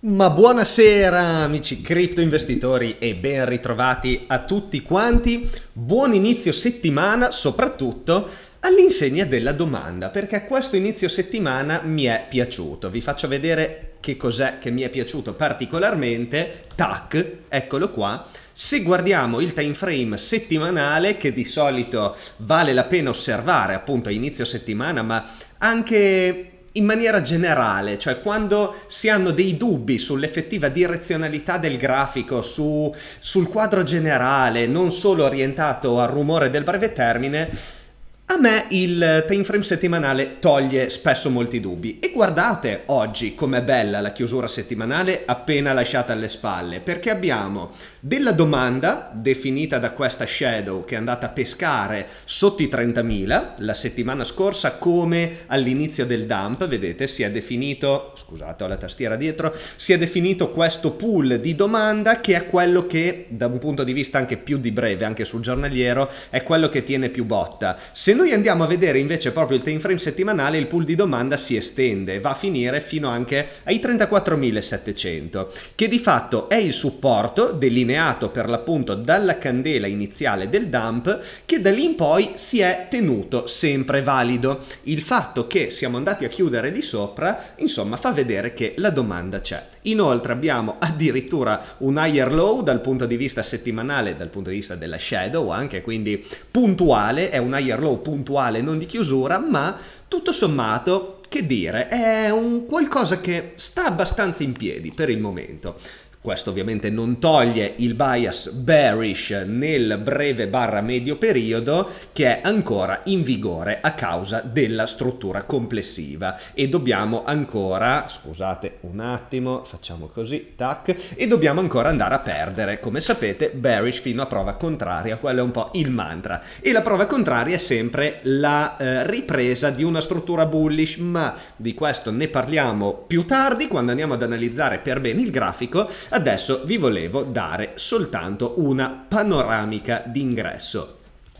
Ma buonasera amici cripto investitori e ben ritrovati a tutti quanti. Buon inizio settimana, soprattutto all'insegna della domanda, perché questo inizio settimana mi è piaciuto. Vi faccio vedere che cos'è che mi è piaciuto particolarmente. Tac, eccolo qua. Se guardiamo il time frame settimanale, che di solito vale la pena osservare appunto a inizio settimana, ma anche in maniera generale, cioè quando si hanno dei dubbi sull'effettiva direzionalità del grafico, su, sul quadro generale, non solo orientato al rumore del breve termine, a me il time frame settimanale toglie spesso molti dubbi e guardate oggi com'è bella la chiusura settimanale appena lasciata alle spalle perché abbiamo della domanda definita da questa shadow che è andata a pescare sotto i 30.000 la settimana scorsa come all'inizio del dump vedete si è definito scusate ho la tastiera dietro si è definito questo pool di domanda che è quello che da un punto di vista anche più di breve anche sul giornaliero è quello che tiene più botta Se noi andiamo a vedere invece proprio il time frame settimanale, il pool di domanda si estende, va a finire fino anche ai 34.700, che di fatto è il supporto delineato per l'appunto dalla candela iniziale del dump, che da lì in poi si è tenuto sempre valido. Il fatto che siamo andati a chiudere di sopra, insomma, fa vedere che la domanda c'è. Inoltre abbiamo addirittura un higher low dal punto di vista settimanale, dal punto di vista della shadow anche, quindi puntuale, è un higher low puntuale, non di chiusura, ma tutto sommato, che dire, è un qualcosa che sta abbastanza in piedi per il momento. Questo ovviamente non toglie il bias bearish nel breve barra medio periodo che è ancora in vigore a causa della struttura complessiva e dobbiamo ancora, scusate un attimo, facciamo così, tac, e dobbiamo ancora andare a perdere, come sapete bearish fino a prova contraria, quello è un po' il mantra e la prova contraria è sempre la eh, ripresa di una struttura bullish, ma di questo ne parliamo più tardi quando andiamo ad analizzare per bene il grafico Adesso vi volevo dare soltanto una panoramica d'ingresso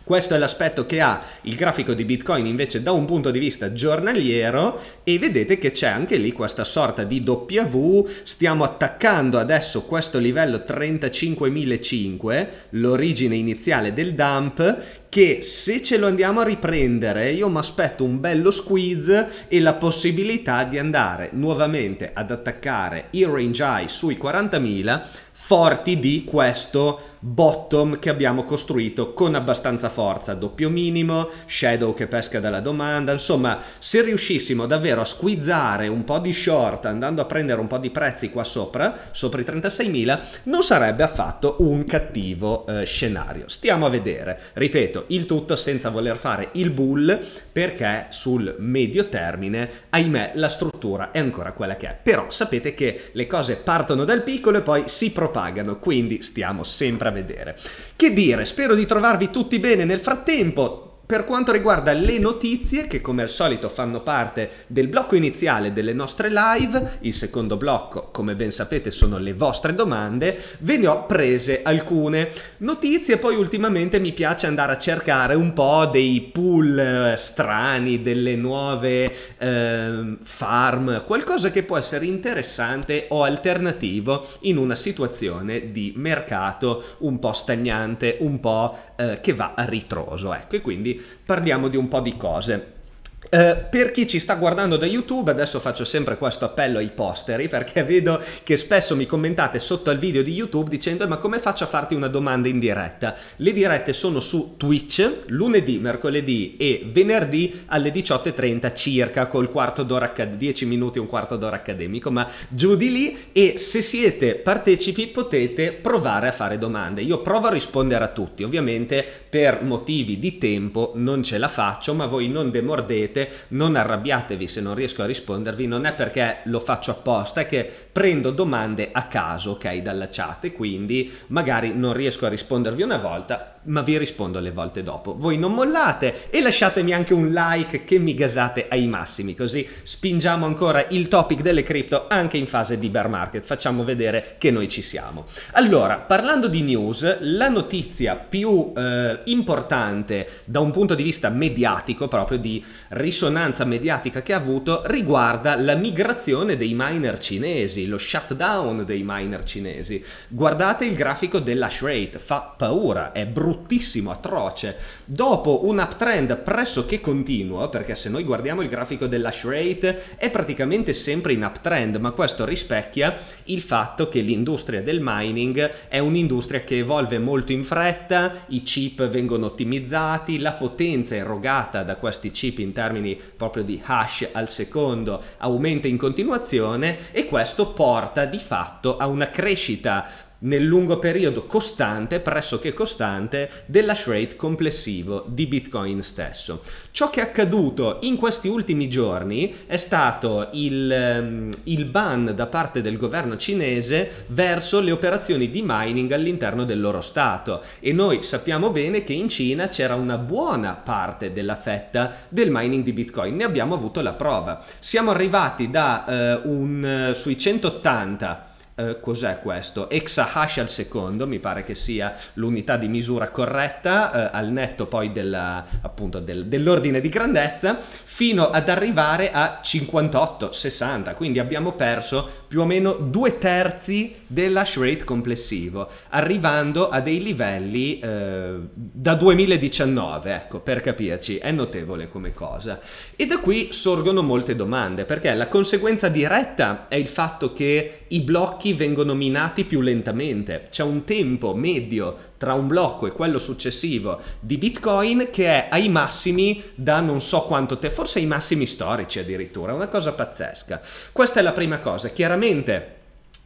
questo è l'aspetto che ha il grafico di Bitcoin invece da un punto di vista giornaliero e vedete che c'è anche lì questa sorta di W, stiamo attaccando adesso questo livello 35.005, l'origine iniziale del dump che se ce lo andiamo a riprendere io mi aspetto un bello squeeze e la possibilità di andare nuovamente ad attaccare il range high sui 40.000 forti di questo bottom che abbiamo costruito con abbastanza forza, doppio minimo, shadow che pesca dalla domanda, insomma se riuscissimo davvero a squizzare un po' di short andando a prendere un po' di prezzi qua sopra, sopra i 36.000, non sarebbe affatto un cattivo eh, scenario. Stiamo a vedere, ripeto, il tutto senza voler fare il bull perché sul medio termine, ahimè, la struttura è ancora quella che è. Però sapete che le cose partono dal piccolo e poi si propagano, quindi stiamo sempre vedere. Che dire, spero di trovarvi tutti bene nel frattempo. Per quanto riguarda le notizie, che come al solito fanno parte del blocco iniziale delle nostre live, il secondo blocco, come ben sapete, sono le vostre domande, ve ne ho prese alcune. Notizie, poi ultimamente mi piace andare a cercare un po' dei pool eh, strani, delle nuove eh, farm, qualcosa che può essere interessante o alternativo in una situazione di mercato un po' stagnante, un po' eh, che va a ritroso. Ecco, e quindi parliamo di un po' di cose. Eh, per chi ci sta guardando da YouTube, adesso faccio sempre questo appello ai posteri perché vedo che spesso mi commentate sotto al video di YouTube dicendo ma come faccio a farti una domanda in diretta? Le dirette sono su Twitch lunedì, mercoledì e venerdì alle 18.30 circa col quarto d'ora, 10 minuti e un quarto d'ora accademico, ma giù di lì e se siete partecipi potete provare a fare domande. Io provo a rispondere a tutti, ovviamente per motivi di tempo non ce la faccio, ma voi non demordete scrivete, non arrabbiatevi se non riesco a rispondervi, non è perché lo faccio apposta, è che prendo domande a caso, ok, dalla chat e quindi magari non riesco a rispondervi una volta, ma vi rispondo le volte dopo. Voi non mollate e lasciatemi anche un like che mi gasate ai massimi, così spingiamo ancora il topic delle cripto anche in fase di bear market, facciamo vedere che noi ci siamo. Allora, parlando di news, la notizia più eh, importante da un punto di vista mediatico proprio di riportare risonanza mediatica che ha avuto riguarda la migrazione dei miner cinesi, lo shutdown dei miner cinesi. Guardate il grafico dell'hash rate, fa paura, è bruttissimo, atroce. Dopo un uptrend pressoché continuo, perché se noi guardiamo il grafico dell'hash rate è praticamente sempre in uptrend, ma questo rispecchia il fatto che l'industria del mining è un'industria che evolve molto in fretta, i chip vengono ottimizzati, la potenza erogata da questi chip in termini termini proprio di hash al secondo aumenta in continuazione e questo porta di fatto a una crescita nel lungo periodo costante, pressoché costante, dell'hash rate complessivo di Bitcoin stesso. Ciò che è accaduto in questi ultimi giorni è stato il, ehm, il ban da parte del governo cinese verso le operazioni di mining all'interno del loro Stato e noi sappiamo bene che in Cina c'era una buona parte della fetta del mining di Bitcoin, ne abbiamo avuto la prova. Siamo arrivati da eh, un, eh, sui 180 eh, cos'è questo? Exahash al secondo, mi pare che sia l'unità di misura corretta, eh, al netto poi della, appunto del, dell'ordine di grandezza, fino ad arrivare a 58-60, quindi abbiamo perso più o meno due terzi dell'hash rate complessivo, arrivando a dei livelli eh, da 2019, ecco, per capirci, è notevole come cosa. E da qui sorgono molte domande, perché la conseguenza diretta è il fatto che i blocchi vengono minati più lentamente. C'è un tempo medio tra un blocco e quello successivo di Bitcoin che è ai massimi da non so quanto tempo, forse ai massimi storici addirittura, una cosa pazzesca. Questa è la prima cosa, chiaramente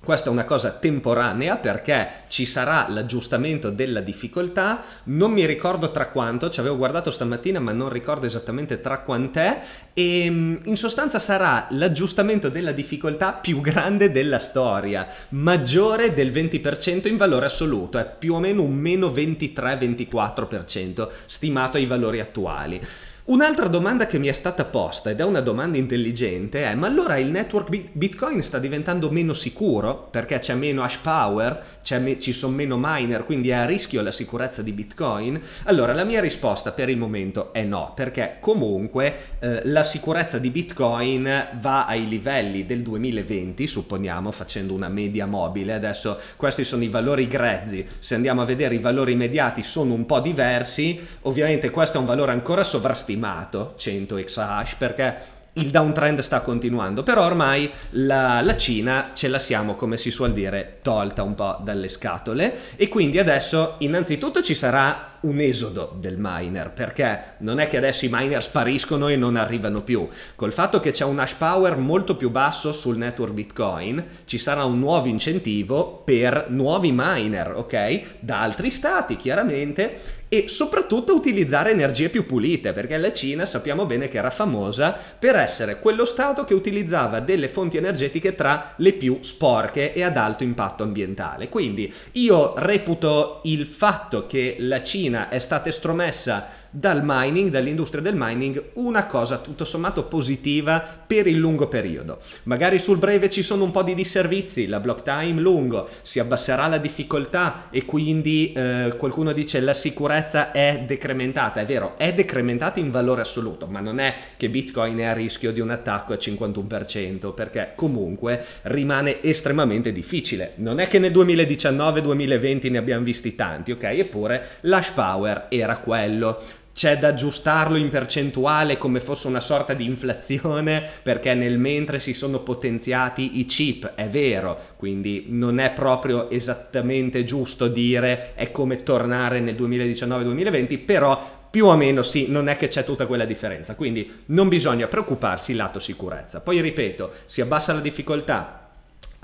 questa è una cosa temporanea perché ci sarà l'aggiustamento della difficoltà, non mi ricordo tra quanto, ci avevo guardato stamattina ma non ricordo esattamente tra quant'è e ehm, in sostanza sarà l'aggiustamento della difficoltà più grande della storia, maggiore del 20% in valore assoluto, è più o meno un meno 23-24% stimato ai valori attuali. Un'altra domanda che mi è stata posta, ed è una domanda intelligente, è ma allora il network Bitcoin sta diventando meno sicuro perché c'è meno hash power, me- ci sono meno miner, quindi è a rischio la sicurezza di Bitcoin? Allora la mia risposta per il momento è no, perché comunque eh, la sicurezza di Bitcoin va ai livelli del 2020, supponiamo, facendo una media mobile, adesso questi sono i valori grezzi, se andiamo a vedere i valori mediati sono un po' diversi, ovviamente questo è un valore ancora sovrastimato, stimato 100 exahash perché il downtrend sta continuando, però ormai la, la, Cina ce la siamo, come si suol dire, tolta un po' dalle scatole e quindi adesso innanzitutto ci sarà un esodo del miner, perché non è che adesso i miner spariscono e non arrivano più. Col fatto che c'è un hash power molto più basso sul network Bitcoin, ci sarà un nuovo incentivo per nuovi miner, ok? Da altri stati, chiaramente, e soprattutto utilizzare energie più pulite, perché la Cina sappiamo bene che era famosa per essere quello Stato che utilizzava delle fonti energetiche tra le più sporche e ad alto impatto ambientale. Quindi io reputo il fatto che la Cina è stata estromessa dal mining, dall'industria del mining, una cosa tutto sommato positiva per il lungo periodo. Magari sul breve ci sono un po' di disservizi, la block time lungo, si abbasserà la difficoltà e quindi eh, qualcuno dice la sicurezza è decrementata, è vero, è decrementata in valore assoluto, ma non è che Bitcoin è a rischio di un attacco al 51%, perché comunque rimane estremamente difficile. Non è che nel 2019-2020 ne abbiamo visti tanti, ok? Eppure l'hash power era quello c'è da aggiustarlo in percentuale come fosse una sorta di inflazione perché nel mentre si sono potenziati i chip, è vero, quindi non è proprio esattamente giusto dire è come tornare nel 2019-2020, però più o meno sì, non è che c'è tutta quella differenza, quindi non bisogna preoccuparsi lato sicurezza. Poi ripeto, si abbassa la difficoltà,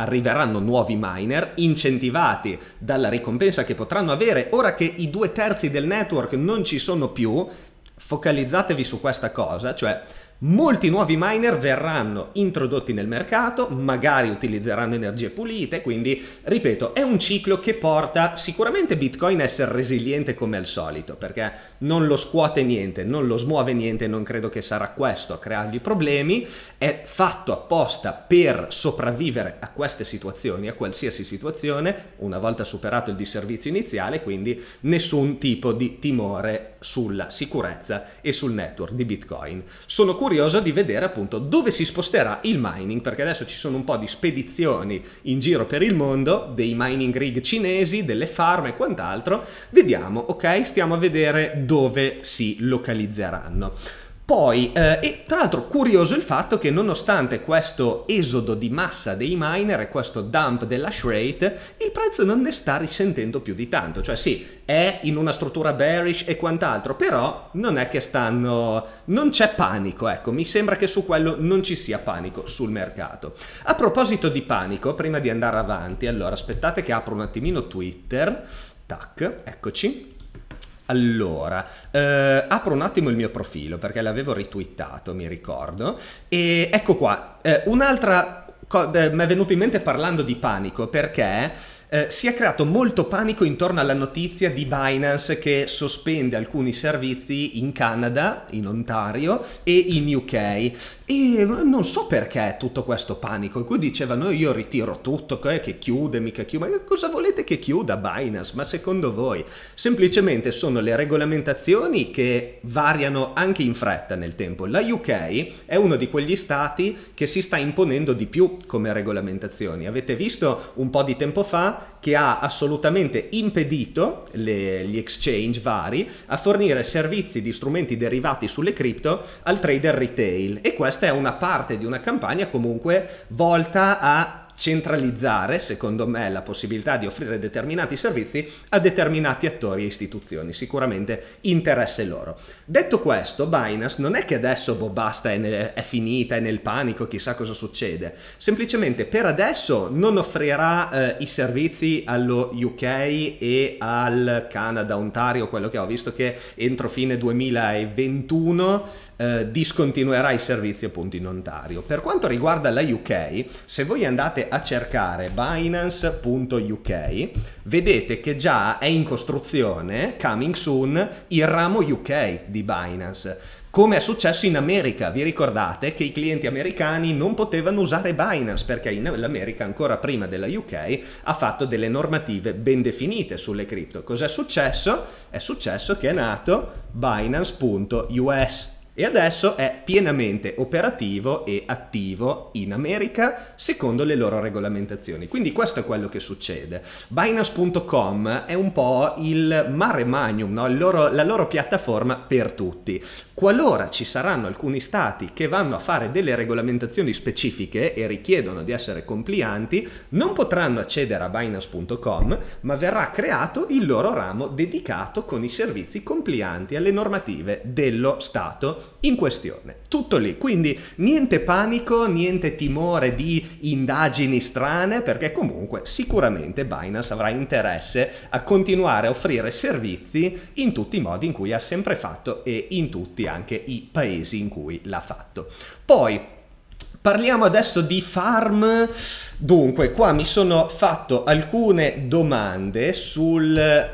Arriveranno nuovi miner incentivati dalla ricompensa che potranno avere ora che i due terzi del network non ci sono più. Focalizzatevi su questa cosa, cioè Molti nuovi miner verranno introdotti nel mercato, magari utilizzeranno energie pulite, quindi ripeto, è un ciclo che porta sicuramente Bitcoin a essere resiliente come al solito, perché non lo scuote niente, non lo smuove niente, non credo che sarà questo a creargli problemi, è fatto apposta per sopravvivere a queste situazioni, a qualsiasi situazione, una volta superato il disservizio iniziale, quindi nessun tipo di timore sulla sicurezza e sul network di Bitcoin. Sono curioso di vedere appunto dove si sposterà il mining, perché adesso ci sono un po' di spedizioni in giro per il mondo, dei mining rig cinesi, delle farm e quant'altro. Vediamo, ok? Stiamo a vedere dove si localizzeranno. Poi, eh, e tra l'altro curioso il fatto che nonostante questo esodo di massa dei miner e questo dump della rate, il prezzo non ne sta risentendo più di tanto, cioè sì, è in una struttura bearish e quant'altro, però non è che stanno... non c'è panico, ecco, mi sembra che su quello non ci sia panico sul mercato. A proposito di panico, prima di andare avanti, allora aspettate che apro un attimino Twitter, tac, eccoci, allora, eh, apro un attimo il mio profilo perché l'avevo ritwittato, mi ricordo. E ecco qua, eh, un'altra cosa eh, mi è venuta in mente parlando di panico perché eh, si è creato molto panico intorno alla notizia di Binance che sospende alcuni servizi in Canada, in Ontario e in UK. E non so perché tutto questo panico. E qui dicevano io ritiro tutto, che chiude, mica chiude. Ma cosa volete che chiuda Binance? Ma secondo voi? Semplicemente sono le regolamentazioni che variano anche in fretta nel tempo. La UK è uno di quegli stati che si sta imponendo di più come regolamentazioni. Avete visto un po' di tempo fa che ha assolutamente impedito le, gli exchange vari a fornire servizi di strumenti derivati sulle cripto al trader retail e questa è una parte di una campagna comunque volta a centralizzare, secondo me, la possibilità di offrire determinati servizi a determinati attori e istituzioni, sicuramente interesse loro. Detto questo, Binance non è che adesso boh, basta, è, nel, è finita, è nel panico, chissà cosa succede, semplicemente per adesso non offrirà eh, i servizi allo UK e al Canada, Ontario, quello che ho visto che entro fine 2021 eh, discontinuerà i servizi appunto in Ontario. Per quanto riguarda la UK, se voi andate a cercare binance.uk vedete che già è in costruzione, coming soon, il ramo UK di Binance. Come è successo in America, vi ricordate che i clienti americani non potevano usare Binance perché in America ancora prima della UK ha fatto delle normative ben definite sulle cripto. Cos'è successo? È successo che è nato Binance.us e adesso è pienamente operativo e attivo in America secondo le loro regolamentazioni. Quindi questo è quello che succede. Binance.com è un po' il mare magnum, no? loro, la loro piattaforma per tutti. Qualora ci saranno alcuni stati che vanno a fare delle regolamentazioni specifiche e richiedono di essere complianti, non potranno accedere a Binance.com, ma verrà creato il loro ramo dedicato con i servizi complianti alle normative dello Stato in questione. Tutto lì, quindi niente panico, niente timore di indagini strane, perché comunque sicuramente Binance avrà interesse a continuare a offrire servizi in tutti i modi in cui ha sempre fatto e in tutti anche i paesi in cui l'ha fatto. Poi Parliamo adesso di farm. Dunque, qua mi sono fatto alcune domande sul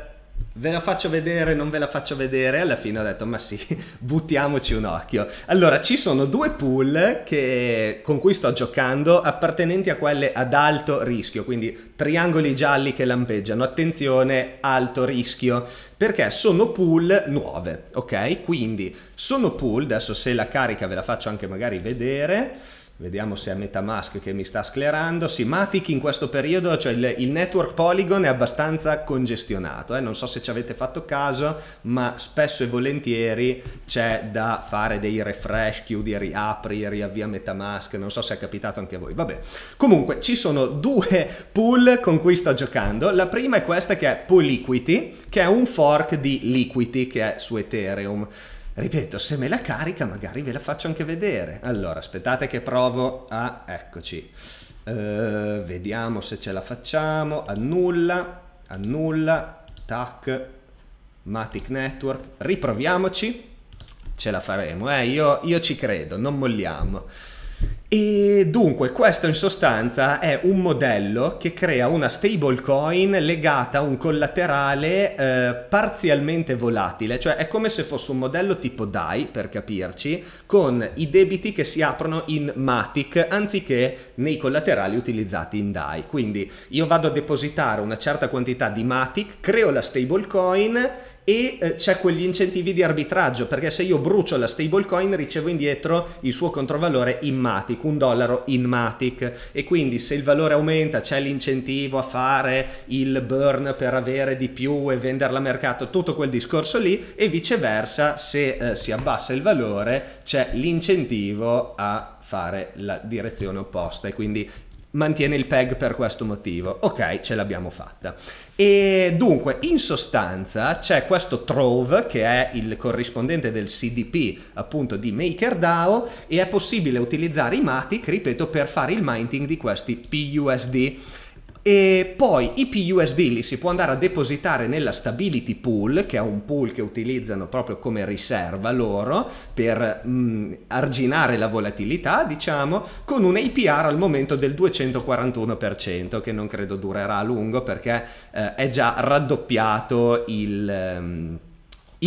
Ve la faccio vedere, non ve la faccio vedere, alla fine ho detto ma sì, buttiamoci un occhio. Allora, ci sono due pool che, con cui sto giocando appartenenti a quelle ad alto rischio, quindi triangoli gialli che lampeggiano, attenzione, alto rischio, perché sono pool nuove, ok? Quindi sono pool, adesso se la carica ve la faccio anche magari vedere, Vediamo se è Metamask che mi sta sclerando. Sì, Matic in questo periodo, cioè il, il network Polygon è abbastanza congestionato. Eh? Non so se ci avete fatto caso, ma spesso e volentieri c'è da fare dei refresh, chiudi, riapri, riavvia Metamask. Non so se è capitato anche a voi. Vabbè. Comunque, ci sono due pool con cui sto giocando. La prima è questa che è Pool che è un fork di Liquity che è su Ethereum. Ripeto, se me la carica magari ve la faccio anche vedere. Allora, aspettate che provo a... eccoci. Uh, vediamo se ce la facciamo. Annulla, annulla, tac, Matic Network. Riproviamoci. Ce la faremo, eh, io, io ci credo, non molliamo. E dunque, questo in sostanza è un modello che crea una stablecoin legata a un collaterale eh, parzialmente volatile, cioè è come se fosse un modello tipo DAI, per capirci, con i debiti che si aprono in Matic anziché nei collaterali utilizzati in DAI. Quindi io vado a depositare una certa quantità di Matic, creo la stablecoin e eh, c'è quegli incentivi di arbitraggio perché se io brucio la stablecoin ricevo indietro il suo controvalore in Matic, un dollaro in Matic e quindi se il valore aumenta c'è l'incentivo a fare il burn per avere di più e venderla a mercato, tutto quel discorso lì e viceversa se eh, si abbassa il valore c'è l'incentivo a fare la direzione opposta e quindi mantiene il PEG per questo motivo. Ok, ce l'abbiamo fatta. E dunque, in sostanza, c'è questo Trove che è il corrispondente del CDP appunto di MakerDAO e è possibile utilizzare i Matic, ripeto, per fare il mining di questi PUSD. E poi i PUSD li si può andare a depositare nella Stability Pool, che è un pool che utilizzano proprio come riserva loro per mh, arginare la volatilità, diciamo, con un APR al momento del 241%, che non credo durerà a lungo perché eh, è già raddoppiato il... Um,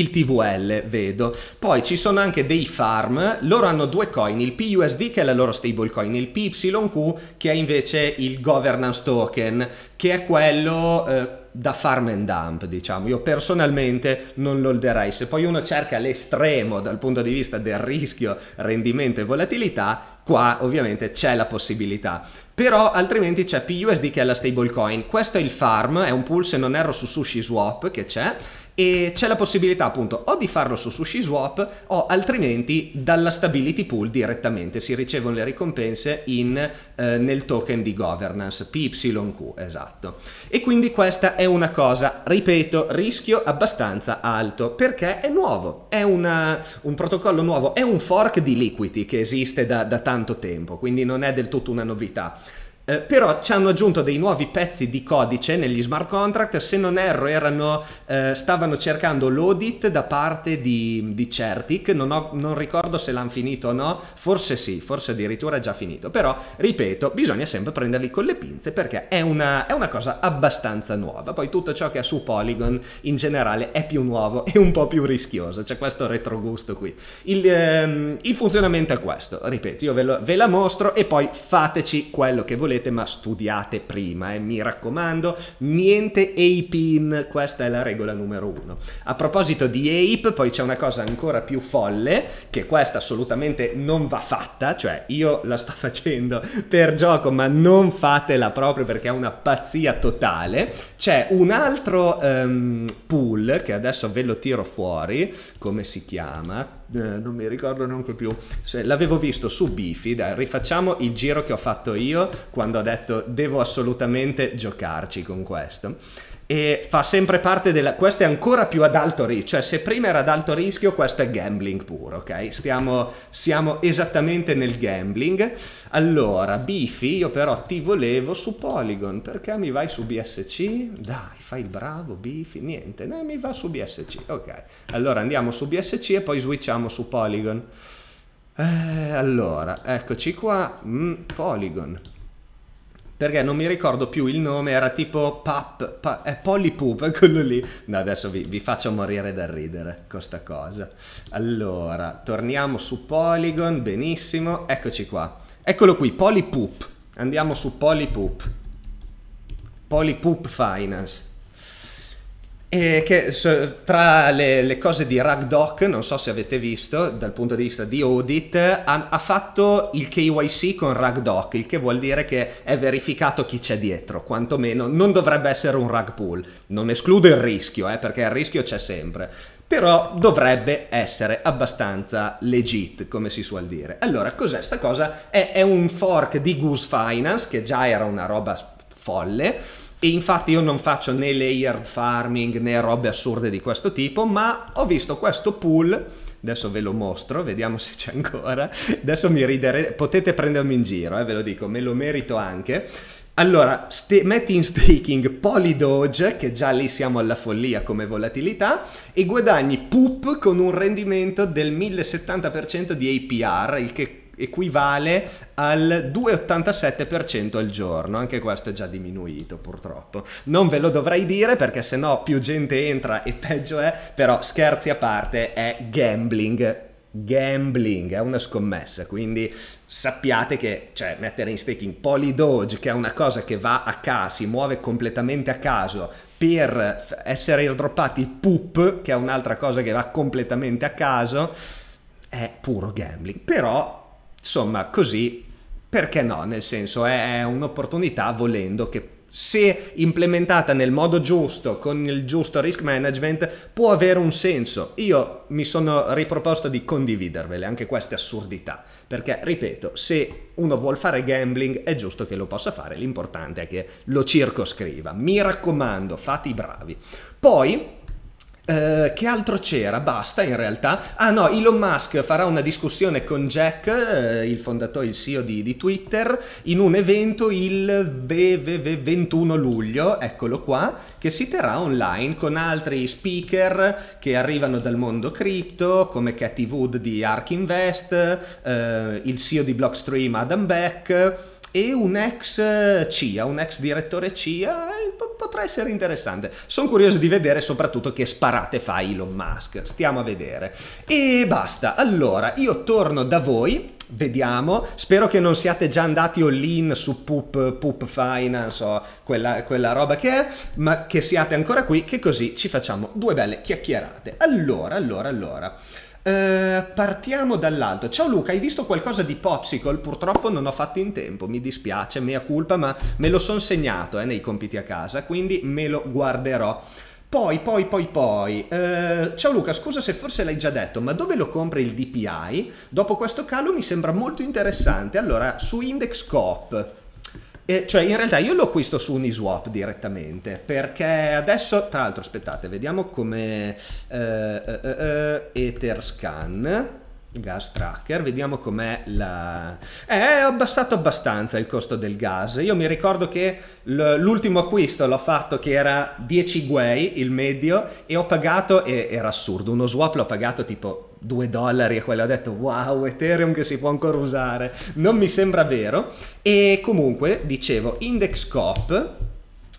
il TVL, vedo. Poi ci sono anche dei farm, loro hanno due coin, il PUSD che è la loro stablecoin, il PYQ che è invece il governance token, che è quello... Eh, da farm and dump, diciamo. Io personalmente non lo holderei. Se poi uno cerca l'estremo dal punto di vista del rischio, rendimento e volatilità, qua ovviamente c'è la possibilità. Però altrimenti c'è PUSD che è la stablecoin. Questo è il farm, è un pool se non erro su SushiSwap che c'è e c'è la possibilità appunto o di farlo su SushiSwap o altrimenti dalla stability pool direttamente si ricevono le ricompense in, eh, nel token di governance PYQ esatto e quindi questa è una cosa ripeto rischio abbastanza alto perché è nuovo è una, un protocollo nuovo è un fork di liquidity che esiste da, da tanto tempo quindi non è del tutto una novità eh, però ci hanno aggiunto dei nuovi pezzi di codice negli smart contract, se non erro erano, eh, stavano cercando l'audit da parte di, di Certic, non, ho, non ricordo se l'hanno finito o no, forse sì, forse addirittura è già finito, però ripeto, bisogna sempre prenderli con le pinze perché è una, è una cosa abbastanza nuova, poi tutto ciò che è su Polygon in generale è più nuovo e un po' più rischioso, c'è questo retrogusto qui. Il, ehm, il funzionamento è questo, ripeto, io ve, lo, ve la mostro e poi fateci quello che volete volete, ma studiate prima e eh, mi raccomando, niente ape in, questa è la regola numero uno. A proposito di ape, poi c'è una cosa ancora più folle, che questa assolutamente non va fatta, cioè io la sto facendo per gioco, ma non fatela proprio perché è una pazzia totale. C'è un altro um, pool che adesso ve lo tiro fuori, come si chiama? Eh, non mi ricordo neanche più, se, l'avevo visto su Bifi, dai, rifacciamo il giro che ho fatto io quando ho detto devo assolutamente giocarci con questo e fa sempre parte della... questo è ancora più ad alto rischio, cioè se prima era ad alto rischio questo è gambling puro, ok? Stiamo, siamo esattamente nel gambling. Allora, Bifi, io però ti volevo su Polygon, perché mi vai su BSC? Dai, fai il bravo Bifi, niente, no, mi va su BSC, ok. Allora andiamo su BSC e poi switchiamo su Polygon. Eh, allora, eccoci qua, mm, Polygon perché non mi ricordo più il nome, era tipo Pap, pa, è Polypoop quello lì. No, adesso vi, vi faccio morire dal ridere con sta cosa. Allora, torniamo su Polygon, benissimo, eccoci qua. Eccolo qui, Polypoop, Andiamo su Polypoop. Polypoop Finance. E che tra le, le, cose di Ragdoc, non so se avete visto, dal punto di vista di audit, ha, ha, fatto il KYC con Ragdoc, il che vuol dire che è verificato chi c'è dietro, quantomeno non dovrebbe essere un rag pool. Non escludo il rischio, eh, perché il rischio c'è sempre, però dovrebbe essere abbastanza legit, come si suol dire. Allora, cos'è sta cosa? È, è un fork di Goose Finance, che già era una roba folle e infatti io non faccio né layered farming né robe assurde di questo tipo, ma ho visto questo pool adesso ve lo mostro, vediamo se c'è ancora, adesso mi riderete, potete prendermi in giro, eh, ve lo dico, me lo merito anche. Allora, metti in staking Polydoge, che già lì siamo alla follia come volatilità, e guadagni PUP con un rendimento del 1070% di APR, il che equivale al 2,87% al giorno, anche questo è già diminuito purtroppo. Non ve lo dovrei dire perché sennò più gente entra e peggio è, però scherzi a parte è gambling. Gambling è una scommessa, quindi sappiate che cioè, mettere in staking Polydoge, che è una cosa che va a caso, si muove completamente a caso per essere airdroppati poop, che è un'altra cosa che va completamente a caso, è puro gambling. Però Insomma, così, perché no? Nel senso, è, è un'opportunità volendo che se implementata nel modo giusto, con il giusto risk management, può avere un senso. Io mi sono riproposto di condividervele anche queste assurdità, perché ripeto, se uno vuole fare gambling è giusto che lo possa fare, l'importante è che lo circoscriva. Mi raccomando, fate i bravi. Poi eh, che altro c'era? Basta in realtà. Ah no, Elon Musk farà una discussione con Jack, uh, il fondatore, il CEO di, di, Twitter, in un evento il v- v- 21 luglio, eccolo qua, che si terrà online con altri speaker che arrivano dal mondo cripto, come Cathy Wood di Ark Invest, uh, il CEO di Blockstream Adam Beck e un ex eh, CIA, un ex direttore CIA, eh, potrà essere interessante. Sono curioso di vedere soprattutto che sparate fa Elon Musk, stiamo a vedere. E basta, allora io torno da voi vediamo. Spero che non siate già andati all in su Poop, poop Finance o quella, quella, roba che è, ma che siate ancora qui, che così ci facciamo due belle chiacchierate. Allora, allora, allora. Eh, partiamo dall'alto. Ciao Luca, hai visto qualcosa di Popsicle? Purtroppo non ho fatto in tempo, mi dispiace, mea culpa, ma me lo sono segnato eh, nei compiti a casa, quindi me lo guarderò. Poi, poi, poi, poi, eh, ciao Luca, scusa se forse l'hai già detto, ma dove lo compri il DPI? Dopo questo calo mi sembra molto interessante. Allora, su Index Coop, eh, cioè in realtà io l'ho acquisto su Uniswap direttamente perché adesso, tra l'altro aspettate, vediamo come eh, eh, eh, eh Etherscan. Gas tracker, vediamo com'è la... Eh, È abbassato abbastanza il costo del gas. Io mi ricordo che l'ultimo acquisto l'ho fatto che era 10 guay il medio e ho pagato, e era assurdo, uno swap l'ho pagato tipo 2 dollari e quello ho detto wow Ethereum che si può ancora usare non mi sembra vero e comunque dicevo Index Coop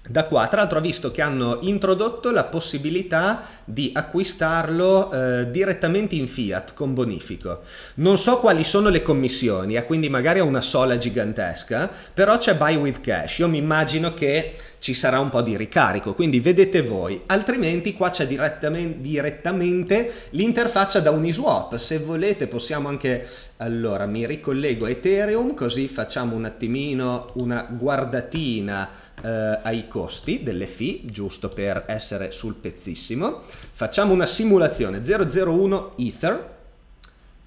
da qua tra l'altro ho visto che hanno introdotto la possibilità di acquistarlo eh, direttamente in fiat con bonifico. Non so quali sono le commissioni, eh, quindi magari è una sola gigantesca, però c'è buy with cash. Io mi immagino che ci sarà un po' di ricarico, quindi vedete voi, altrimenti qua c'è direttamente, direttamente l'interfaccia da Uniswap, se volete possiamo anche, allora mi ricollego a Ethereum così facciamo un attimino una guardatina eh, ai costi delle fee, giusto per essere sul pezzissimo, facciamo una simulazione 001 Ether,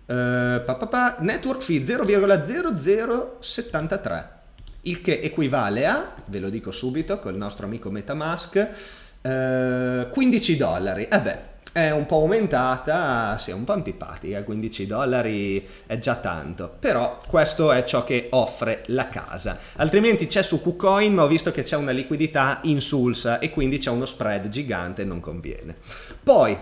eh, pa, pa, pa, network fee 0,0073 il che equivale a, ve lo dico subito col nostro amico Metamask, eh, 15 dollari. E eh beh, è un po' aumentata, sì, è un po' antipatica, eh, 15 dollari è già tanto, però questo è ciò che offre la casa. Altrimenti c'è su KuCoin, ma ho visto che c'è una liquidità insulsa e quindi c'è uno spread gigante, non conviene. Poi,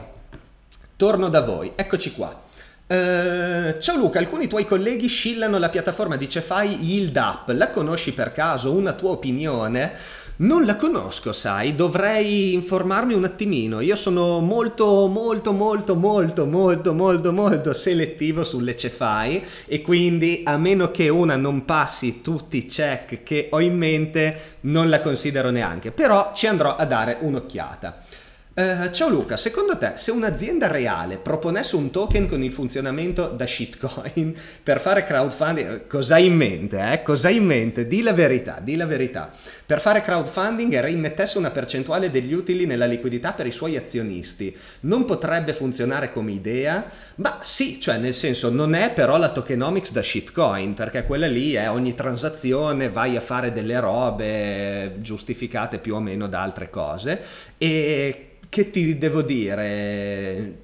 torno da voi, eccoci qua. Uh, ciao Luca, alcuni tuoi colleghi scillano la piattaforma di Cefai Yield Up. La conosci per caso? Una tua opinione? Non la conosco, sai, dovrei informarmi un attimino. Io sono molto, molto, molto, molto, molto, molto, molto selettivo sulle Cefai e quindi a meno che una non passi tutti i check che ho in mente, non la considero neanche. Però ci andrò a dare un'occhiata. Uh, ciao Luca, secondo te se un'azienda reale proponesse un token con il funzionamento da shitcoin per fare crowdfunding, cosa hai in mente? Eh? Cosa hai in mente? Di la verità, di la verità. Per fare crowdfunding e reimmettesse una percentuale degli utili nella liquidità per i suoi azionisti, non potrebbe funzionare come idea? Ma sì, cioè nel senso non è però la tokenomics da shitcoin, perché quella lì è ogni transazione, vai a fare delle robe giustificate più o meno da altre cose e che ti devo dire?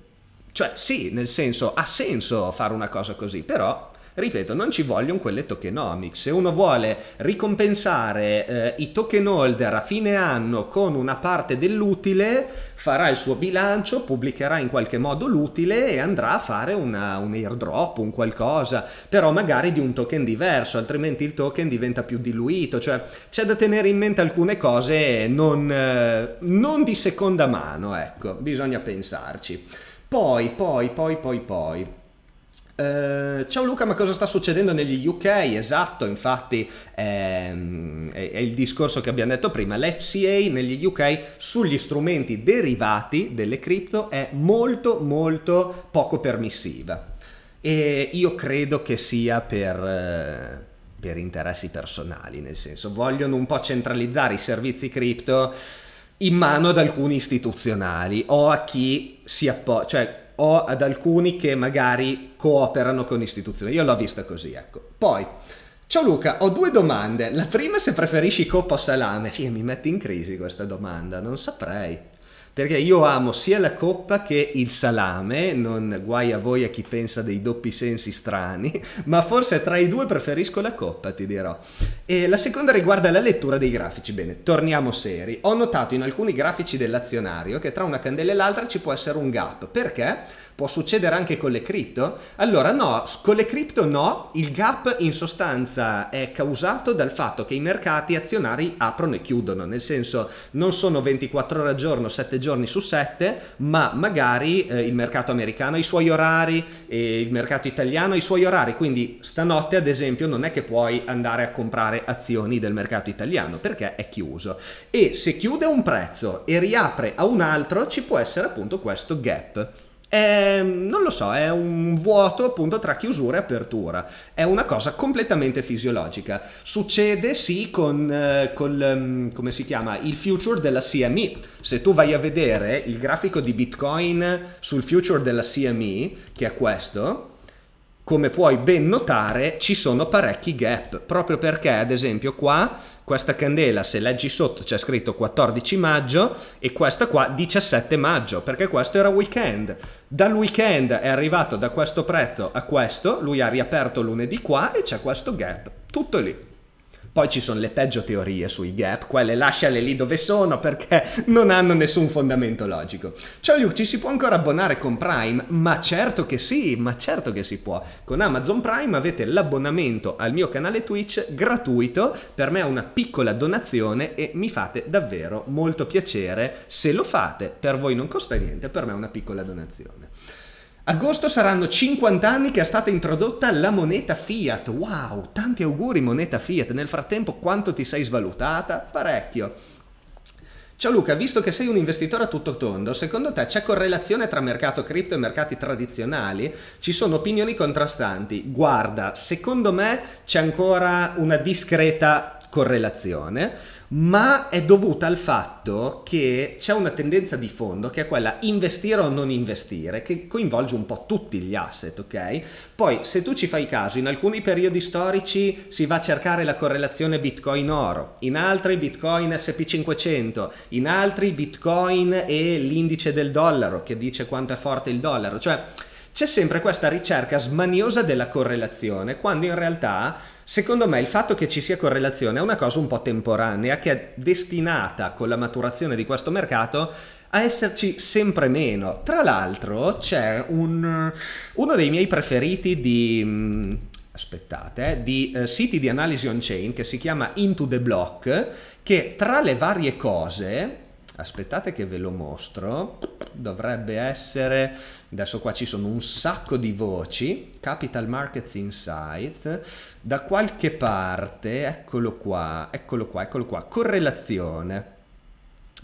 Cioè, sì, nel senso, ha senso fare una cosa così, però ripeto, non ci vogliono quelle tokenomics. Se uno vuole ricompensare eh, i token holder a fine anno con una parte dell'utile, farà il suo bilancio, pubblicherà in qualche modo l'utile e andrà a fare una, un airdrop, un qualcosa, però magari di un token diverso, altrimenti il token diventa più diluito. Cioè, c'è da tenere in mente alcune cose non, eh, non di seconda mano, ecco, bisogna pensarci. Poi, poi, poi, poi, poi. Uh, ciao Luca, ma cosa sta succedendo negli UK? Esatto, infatti ehm, è, è, il discorso che abbiamo detto prima, l'FCA negli UK sugli strumenti derivati delle cripto è molto molto poco permissiva e io credo che sia per, eh, per interessi personali, nel senso vogliono un po' centralizzare i servizi cripto in mano ad alcuni istituzionali o a chi si appoggia, cioè o ad alcuni che magari cooperano con istituzioni. Io l'ho vista così, ecco. Poi, ciao Luca, ho due domande. La prima se preferisci coppa o salame. Fì, mi metti in crisi questa domanda, non saprei. Perché io amo sia la coppa che il salame, non guai a voi a chi pensa dei doppi sensi strani, ma forse tra i due preferisco la coppa, ti dirò. E la seconda riguarda la lettura dei grafici. Bene, torniamo seri. Ho notato in alcuni grafici dell'azionario che tra una candela e l'altra ci può essere un gap. Perché? Può succedere anche con le cripto? Allora no, con le cripto no, il gap in sostanza è causato dal fatto che i mercati azionari aprono e chiudono, nel senso non sono 24 ore al giorno, 7 giorni su 7, ma magari eh, il mercato americano ha i suoi orari e eh, il mercato italiano ha i suoi orari, quindi stanotte ad esempio non è che puoi andare a comprare comprare azioni del mercato italiano perché è chiuso e se chiude un prezzo e riapre a un altro ci può essere appunto questo gap. È, ehm, non lo so, è un vuoto appunto tra chiusura e apertura, è una cosa completamente fisiologica. Succede sì con, eh, col, um, come si chiama, il future della CME. Se tu vai a vedere il grafico di Bitcoin sul future della CME, che è questo, come puoi ben notare ci sono parecchi gap, proprio perché ad esempio qua questa candela se leggi sotto c'è scritto 14 maggio e questa qua 17 maggio, perché questo era weekend. Dal weekend è arrivato da questo prezzo a questo, lui ha riaperto lunedì qua e c'è questo gap, tutto lì. Poi ci sono le peggio teorie sui gap, quelle lasciale lì dove sono perché non hanno nessun fondamento logico. Ciao Luke, ci si può ancora abbonare con Prime? Ma certo che sì, ma certo che si può. Con Amazon Prime avete l'abbonamento al mio canale Twitch gratuito, per me è una piccola donazione e mi fate davvero molto piacere se lo fate. Per voi non costa niente, per me è una piccola donazione. Agosto saranno 50 anni che è stata introdotta la moneta fiat. Wow, tanti auguri moneta fiat. Nel frattempo quanto ti sei svalutata? Parecchio. Ciao Luca, visto che sei un investitore a tutto tondo, secondo te c'è correlazione tra mercato cripto e mercati tradizionali? Ci sono opinioni contrastanti. Guarda, secondo me c'è ancora una discreta correlazione ma è dovuta al fatto che c'è una tendenza di fondo che è quella investire o non investire, che coinvolge un po' tutti gli asset, ok? Poi se tu ci fai caso, in alcuni periodi storici si va a cercare la correlazione Bitcoin-oro, in altri Bitcoin SP500, in altri Bitcoin e l'indice del dollaro che dice quanto è forte il dollaro, cioè c'è sempre questa ricerca smaniosa della correlazione, quando in realtà Secondo me il fatto che ci sia correlazione è una cosa un po' temporanea che è destinata con la maturazione di questo mercato a esserci sempre meno. Tra l'altro c'è un, uno dei miei preferiti di... Mm, aspettate, eh, di uh, siti di analisi on-chain che si chiama Into the Block, che tra le varie cose aspettate che ve lo mostro, dovrebbe essere, adesso qua ci sono un sacco di voci, Capital Markets Insights, da qualche parte, eccolo qua, eccolo qua, eccolo qua, correlazione,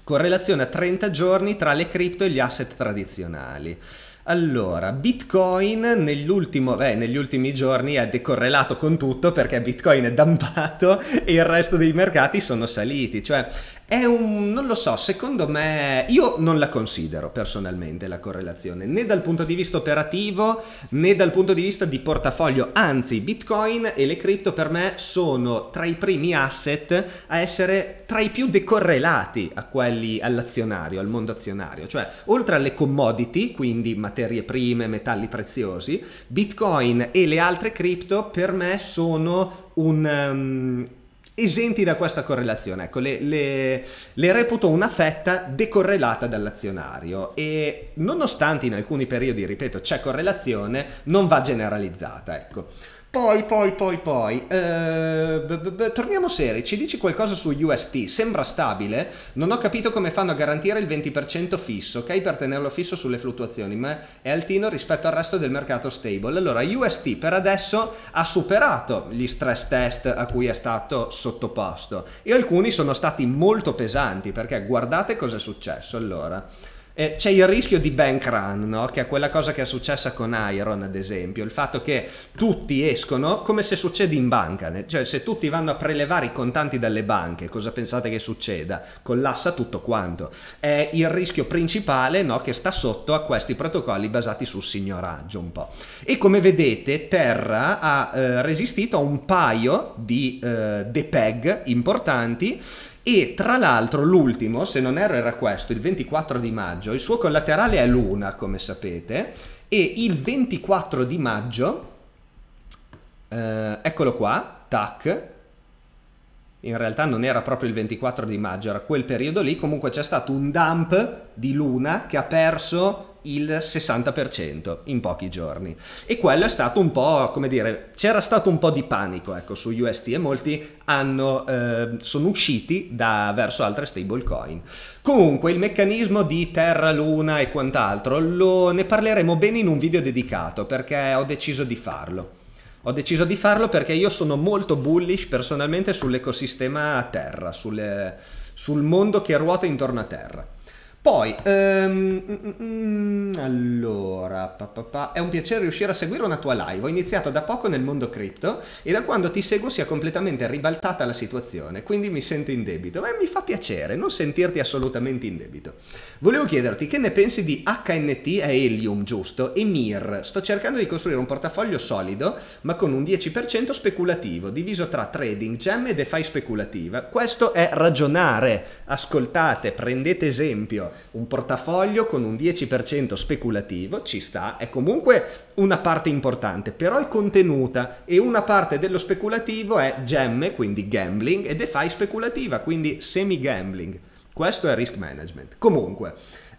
correlazione a 30 giorni tra le cripto e gli asset tradizionali. Allora, Bitcoin beh, negli ultimi giorni è decorrelato con tutto perché Bitcoin è dumpato e il resto dei mercati sono saliti, cioè è un, non lo so, secondo me, io non la considero personalmente la correlazione, né dal punto di vista operativo né dal punto di vista di portafoglio, anzi Bitcoin e le cripto per me sono tra i primi asset a essere tra i più decorrelati a quelli all'azionario, al mondo azionario, cioè oltre alle commodity, quindi materie prime, metalli preziosi, Bitcoin e le altre cripto per me sono un... Um, esenti da questa correlazione. Ecco, le, le, le, reputo una fetta decorrelata dall'azionario e nonostante in alcuni periodi, ripeto, c'è correlazione, non va generalizzata. Ecco. Poi, poi, poi, poi, eh, torniamo seri, ci dici qualcosa su UST? Sembra stabile, non ho capito come fanno a garantire il 20% fisso, ok? Per tenerlo fisso sulle fluttuazioni, ma è altino rispetto al resto del mercato stable. Allora, UST per adesso ha superato gli stress test a cui è stato sottoposto e alcuni sono stati molto pesanti, perché guardate cosa è successo allora eh, c'è il rischio di bank run, no? che è quella cosa che è successa con Iron, ad esempio, il fatto che tutti escono come se succede in banca, cioè se tutti vanno a prelevare i contanti dalle banche, cosa pensate che succeda? Collassa tutto quanto. È il rischio principale no? che sta sotto a questi protocolli basati sul signoraggio un po'. E come vedete Terra ha eh, resistito a un paio di eh, depeg importanti e tra l'altro l'ultimo, se non erro era questo, il 24 di maggio, il suo collaterale è Luna, come sapete, e il 24 di maggio, eh, eccolo qua, tac, in realtà non era proprio il 24 di maggio, era quel periodo lì, comunque c'è stato un dump di Luna che ha perso il 60% in pochi giorni e quello è stato un po' come dire c'era stato un po' di panico ecco su UST e molti hanno, eh, sono usciti da, verso altre stablecoin comunque il meccanismo di terra luna e quant'altro lo ne parleremo bene in un video dedicato perché ho deciso di farlo ho deciso di farlo perché io sono molto bullish personalmente sull'ecosistema terra sulle, sul mondo che ruota intorno a terra poi, um, allora, pa, pa, pa, è un piacere riuscire a seguire una tua live. Ho iniziato da poco nel mondo cripto e da quando ti seguo si è completamente ribaltata la situazione, quindi mi sento in debito. Ma mi fa piacere non sentirti assolutamente in debito. Volevo chiederti che ne pensi di HNT e Helium, giusto? E MIR. Sto cercando di costruire un portafoglio solido, ma con un 10% speculativo, diviso tra trading, gem e DeFi speculativa. Questo è ragionare. Ascoltate, prendete esempio un portafoglio con un 10% speculativo ci sta, è comunque una parte importante, però è contenuta e una parte dello speculativo è gemme, quindi gambling, ed è fai speculativa, quindi semi-gambling. Questo è risk management. Comunque,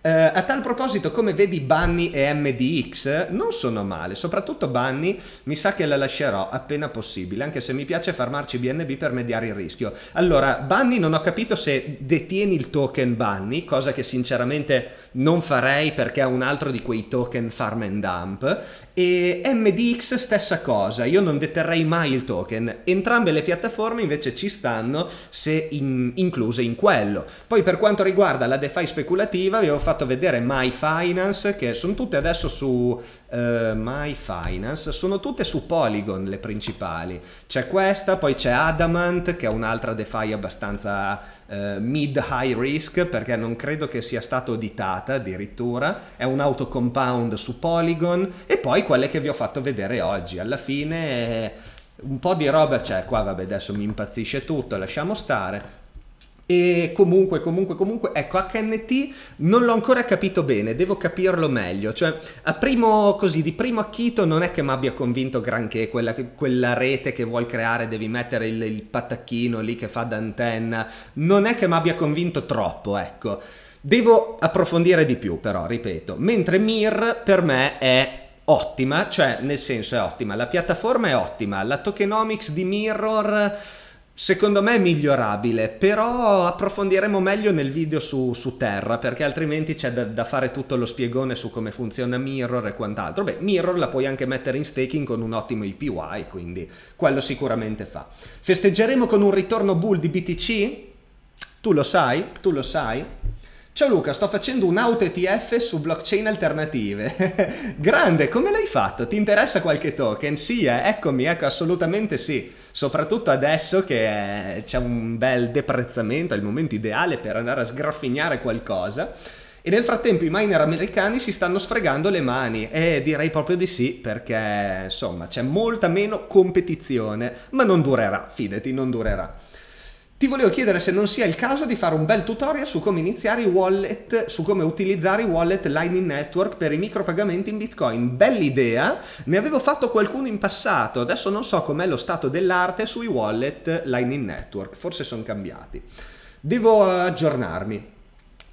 eh, a tal proposito, come vedi, Bunny e MDX non sono male, soprattutto Bunny mi sa che la lascerò appena possibile, anche se mi piace farmarci BNB per mediare il rischio. Allora, Bunny non ho capito se detieni il token Bunny, cosa che sinceramente non farei perché è un altro di quei token farm and dump, e MDX stessa cosa, io non deterrei mai il token, entrambe le piattaforme invece ci stanno se in, incluse in quello. Poi per quanto riguarda la DeFi speculativa, vi ho fatto fatto vedere My Finance, che sono tutte adesso su eh, My Finance, sono tutte su Polygon le principali. C'è questa, poi c'è Adamant, che è un'altra DeFi abbastanza eh, mid-high risk, perché non credo che sia stata auditata addirittura. È un auto compound su Polygon, e poi quelle che vi ho fatto vedere oggi. Alla fine... Eh, un po' di roba c'è qua, vabbè adesso mi impazzisce tutto, lasciamo stare, e comunque, comunque, comunque, ecco, HNT non l'ho ancora capito bene, devo capirlo meglio. Cioè, a primo così, di primo acchito non è che mi abbia convinto granché quella, quella, rete che vuol creare, devi mettere il, il patacchino lì che fa d'antenna. Non è che mi abbia convinto troppo, ecco. Devo approfondire di più, però, ripeto. Mentre Mir per me è ottima, cioè nel senso è ottima, la piattaforma è ottima, la tokenomics di Mirror Secondo me è migliorabile, però approfondiremo meglio nel video su, su Terra, perché altrimenti c'è da, da, fare tutto lo spiegone su come funziona Mirror e quant'altro. Beh, Mirror la puoi anche mettere in staking con un ottimo EPY, quindi quello sicuramente fa. Festeggeremo con un ritorno bull di BTC? Tu lo sai? Tu lo sai? Ciao Luca, sto facendo un auto ETF su blockchain alternative. Grande, come l'hai fatto? Ti interessa qualche token? Sì, eh, eccomi, ecco, assolutamente sì soprattutto adesso che è, eh, c'è un bel deprezzamento, è il momento ideale per andare a sgraffignare qualcosa. E nel frattempo i miner americani si stanno sfregando le mani e direi proprio di sì perché insomma c'è molta meno competizione, ma non durerà, fidati, non durerà. Ti volevo chiedere se non sia il caso di fare un bel tutorial su come iniziare i wallet, su come utilizzare i wallet Lightning Network per i micropagamenti in Bitcoin. Bell'idea, ne avevo fatto qualcuno in passato, adesso non so com'è lo stato dell'arte sui wallet Lightning Network, forse sono cambiati. Devo aggiornarmi.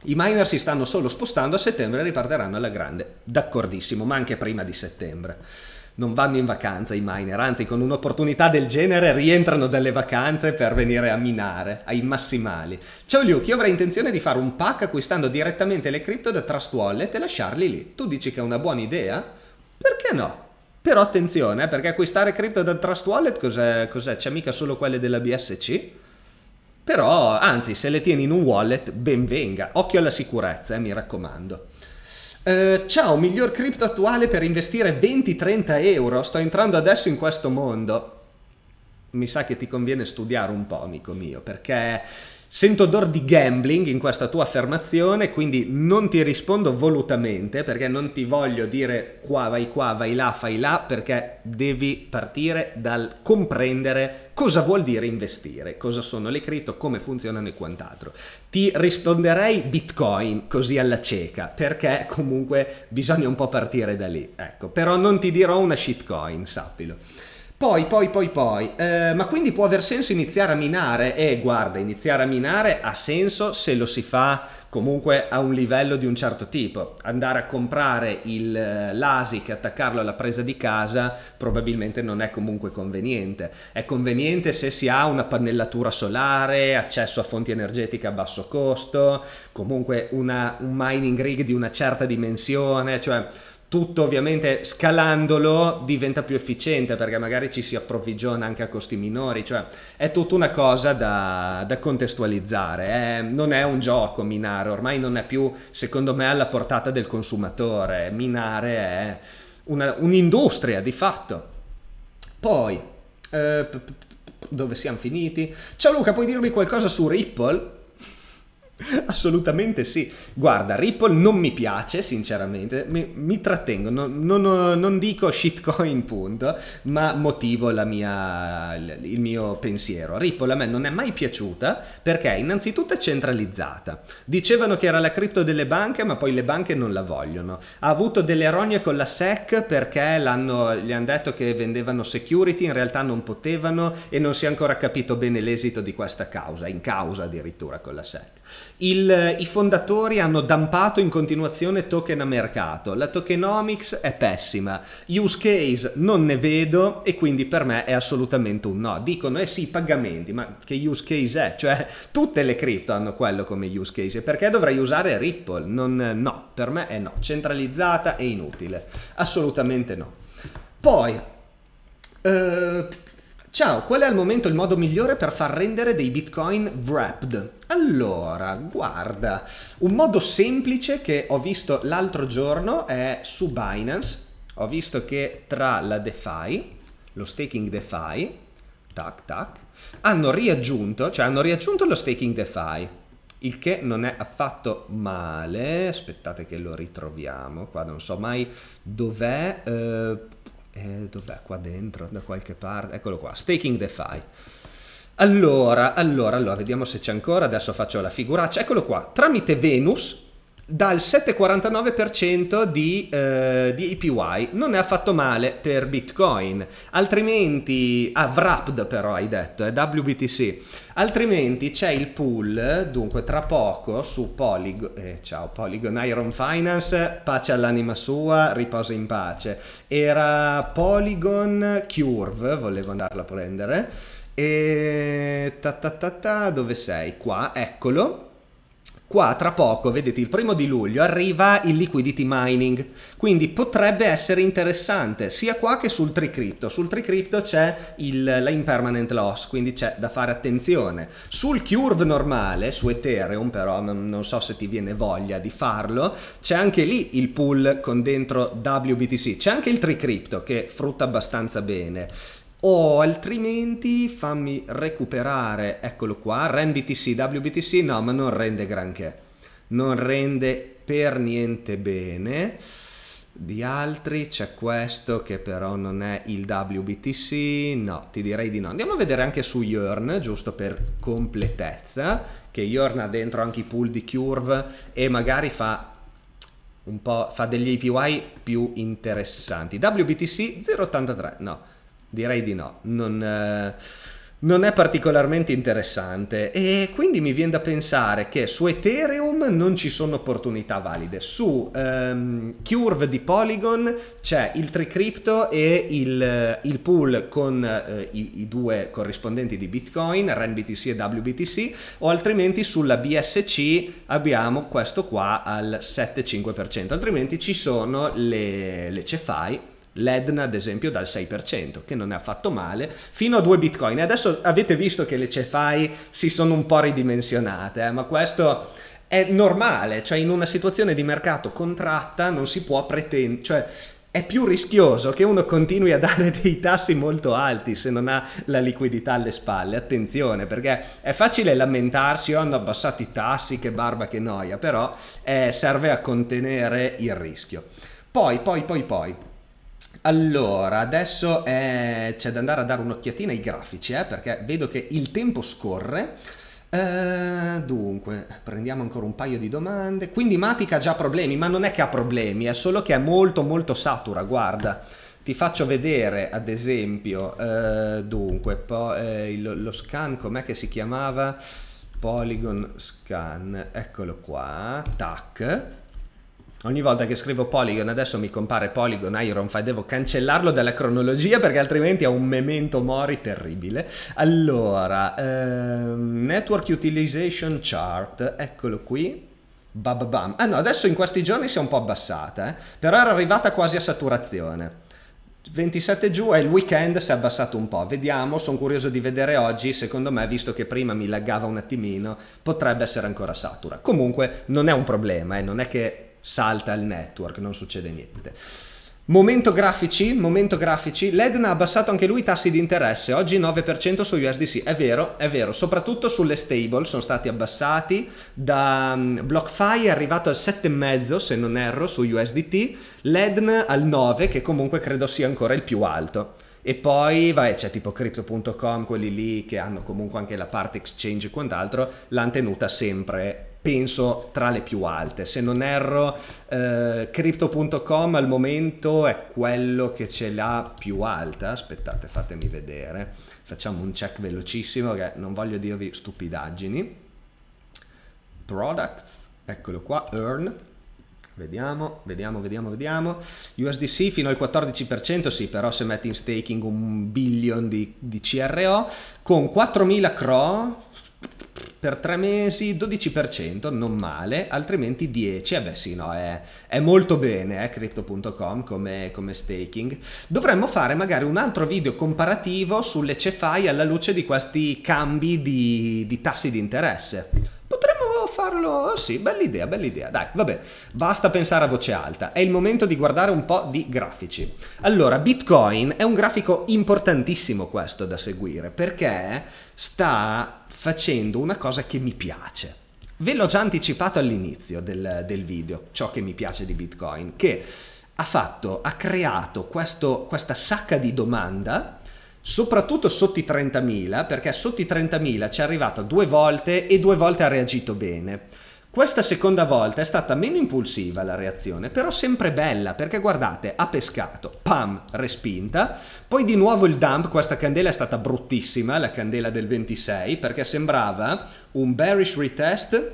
I miner si stanno solo spostando, a settembre e riparteranno alla grande. D'accordissimo, ma anche prima di settembre non vanno in vacanza i miner, anzi con un'opportunità del genere rientrano dalle vacanze per venire a minare ai massimali. Ciao Luke, io avrei intenzione di fare un pack acquistando direttamente le cripto da Trust Wallet e lasciarli lì. Tu dici che è una buona idea? Perché no? Però attenzione, eh, perché acquistare cripto da Trust Wallet cos'è? cos'è? C'è mica solo quelle della BSC? Però, anzi, se le tieni in un wallet, ben venga. Occhio alla sicurezza, eh, mi raccomando. Uh, ciao, miglior cripto attuale per investire 20-30 euro. Sto entrando adesso in questo mondo mi sa che ti conviene studiare un po', amico mio, perché sento odor di gambling in questa tua affermazione, quindi non ti rispondo volutamente, perché non ti voglio dire qua vai qua, vai là, fai là, perché devi partire dal comprendere cosa vuol dire investire, cosa sono le cripto, come funzionano e quant'altro. Ti risponderei Bitcoin così alla cieca, perché comunque bisogna un po' partire da lì, ecco, però non ti dirò una shitcoin, sappilo. Poi, poi, poi, poi, eh, ma quindi può aver senso iniziare a minare? E eh, guarda, iniziare a minare ha senso se lo si fa comunque a un livello di un certo tipo. Andare a comprare il, eh, l'ASIC e attaccarlo alla presa di casa probabilmente non è comunque conveniente. È conveniente se si ha una pannellatura solare, accesso a fonti energetiche a basso costo, comunque una, un mining rig di una certa dimensione, cioè tutto ovviamente scalandolo diventa più efficiente perché magari ci si approvvigiona anche a costi minori, cioè è tutta una cosa da, da contestualizzare, eh? non è un gioco minare, ormai non è più secondo me alla portata del consumatore, minare è una, un'industria di fatto. Poi, eh, dove siamo finiti? Ciao Luca, puoi dirmi qualcosa su Ripple? Assolutamente sì. Guarda, Ripple non mi piace, sinceramente, mi, mi trattengo, non, non, non, dico shitcoin punto, ma motivo mia, il mio pensiero. Ripple a me non è mai piaciuta perché innanzitutto è centralizzata. Dicevano che era la cripto delle banche, ma poi le banche non la vogliono. Ha avuto delle rogne con la SEC perché gli hanno detto che vendevano security, in realtà non potevano e non si è ancora capito bene l'esito di questa causa, in causa addirittura con la SEC. Il, I fondatori hanno dumpato in continuazione token a mercato, la tokenomics è pessima, use case non ne vedo e quindi per me è assolutamente un no. Dicono eh sì, pagamenti, ma che use case è? Cioè tutte le cripto hanno quello come use case, perché dovrei usare Ripple? Non, no, per me è no, centralizzata e inutile, assolutamente no. Poi... Eh, Ciao, qual è al momento il modo migliore per far rendere dei bitcoin wrapped? Allora, guarda, un modo semplice che ho visto l'altro giorno è su Binance. Ho visto che tra la DeFi, lo staking DeFi, tac tac, hanno riaggiunto, cioè hanno riaggiunto lo staking DeFi, il che non è affatto male. Aspettate che lo ritroviamo, qua non so mai dov'è. Eh, eh, dov'è qua dentro? Da qualche parte? Eccolo qua, Staking DeFi. Allora, allora, allora, vediamo se c'è ancora, adesso faccio la figuraccia. Eccolo qua, tramite Venus dal 7,49% di, eh, di EPY. Non è affatto male per Bitcoin. Altrimenti, ah, Wrapped però hai detto, è eh, WBTC. Altrimenti c'è il pool, dunque tra poco su Polygon, eh, ciao Polygon Iron Finance, pace all'anima sua, riposa in pace. Era Polygon Curve, volevo andarlo a prendere. E ta ta ta ta, dove sei? Qua, eccolo Qua tra poco, vedete, il primo di luglio arriva il liquidity mining, quindi potrebbe essere interessante sia qua che sul Tricrypto. Sul Tricrypto c'è l'impermanent loss, quindi c'è da fare attenzione. Sul curve normale, su Ethereum però, non so se ti viene voglia di farlo, c'è anche lì il pool con dentro WBTC, c'è anche il Tricrypto che frutta abbastanza bene o altrimenti fammi recuperare, eccolo qua, REN BTC, WBTC, no ma non rende granché, non rende per niente bene, di altri c'è questo che però non è il WBTC, no ti direi di no, andiamo a vedere anche su Yearn giusto per completezza, che Yearn ha dentro anche i pool di Curve e magari fa un po' fa degli APY più interessanti, WBTC 0,83, no Direi di no, non, eh, non, è particolarmente interessante e quindi mi viene da pensare che su Ethereum non ci sono opportunità valide, su ehm, Curve di Polygon c'è il Tricrypto e il, eh, il, pool con eh, i, i, due corrispondenti di Bitcoin, RenBTC e WBTC o altrimenti sulla BSC abbiamo questo qua al 7-5%, altrimenti ci sono le, le CeFi l'Edna ad esempio dal 6%, che non è affatto male, fino a 2 bitcoin. Adesso avete visto che le Cefai si sono un po' ridimensionate, eh, ma questo è normale, cioè in una situazione di mercato contratta non si può pretendere, cioè è più rischioso che uno continui a dare dei tassi molto alti se non ha la liquidità alle spalle. Attenzione, perché è facile lamentarsi, oh, hanno abbassato i tassi, che barba, che noia, però eh, serve a contenere il rischio. Poi, poi, poi, poi. Allora, adesso eh, c'è da andare a dare un'occhiatina ai grafici, eh, perché vedo che il tempo scorre. Eh, dunque, prendiamo ancora un paio di domande. Quindi Matica ha già problemi, ma non è che ha problemi, è solo che è molto molto satura, guarda. Ti faccio vedere, ad esempio, eh, dunque, poi, eh, lo, lo, scan com'è che si chiamava? Polygon scan, eccolo qua, tac. Ogni volta che scrivo Polygon adesso mi compare Polygon Ironfy, devo cancellarlo dalla cronologia perché altrimenti è un memento mori terribile. Allora, ehm, Network Utilization Chart, eccolo qui. Bababam. Ah no, adesso in questi giorni si è un po' abbassata, eh? però era arrivata quasi a saturazione. 27 giù e il weekend si è abbassato un po', vediamo, sono curioso di vedere oggi, secondo me visto che prima mi laggava un attimino potrebbe essere ancora satura, comunque non è un problema, eh? non è che salta il network, non succede niente. Momento grafici, momento grafici, l'Eden ha abbassato anche lui i tassi di interesse, oggi 9% su USDC, è vero, è vero, soprattutto sulle stable sono stati abbassati, da mm, BlockFi è arrivato al 7,5 se non erro su USDT, l'Eden al 9 che comunque credo sia ancora il più alto. E poi vai, c'è tipo crypto.com, quelli lì che hanno comunque anche la parte exchange e quant'altro, l'hanno tenuta sempre penso tra le più alte. Se non erro, eh, crypto.com al momento è quello che ce l'ha più alta. Aspettate, fatemi vedere. Facciamo un check velocissimo che non voglio dirvi stupidaggini. Products, eccolo qua, earn. Vediamo, vediamo, vediamo, vediamo. USDC fino al 14%, sì, però se metti in staking un billion di, di CRO, con 4.000 CRO, per tre mesi 12%, non male, altrimenti 10%, eh beh sì, no, è, è molto bene eh, crypto.com come, come, staking. Dovremmo fare magari un altro video comparativo sulle CeFi alla luce di questi cambi di, di tassi di interesse. Potremmo farlo, sì, bella idea, bella idea. Dai, vabbè, basta pensare a voce alta, è il momento di guardare un po' di grafici. Allora, Bitcoin è un grafico importantissimo questo da seguire perché sta facendo una cosa che mi piace. Ve l'ho già anticipato all'inizio del, del video, ciò che mi piace di Bitcoin, che ha fatto, ha creato questo, questa sacca di domanda soprattutto sotto i 30.000, perché sotto i 30.000 ci è arrivato due volte e due volte ha reagito bene. Questa seconda volta è stata meno impulsiva la reazione, però sempre bella, perché guardate, ha pescato, pam, respinta, poi di nuovo il dump, questa candela è stata bruttissima, la candela del 26, perché sembrava un bearish retest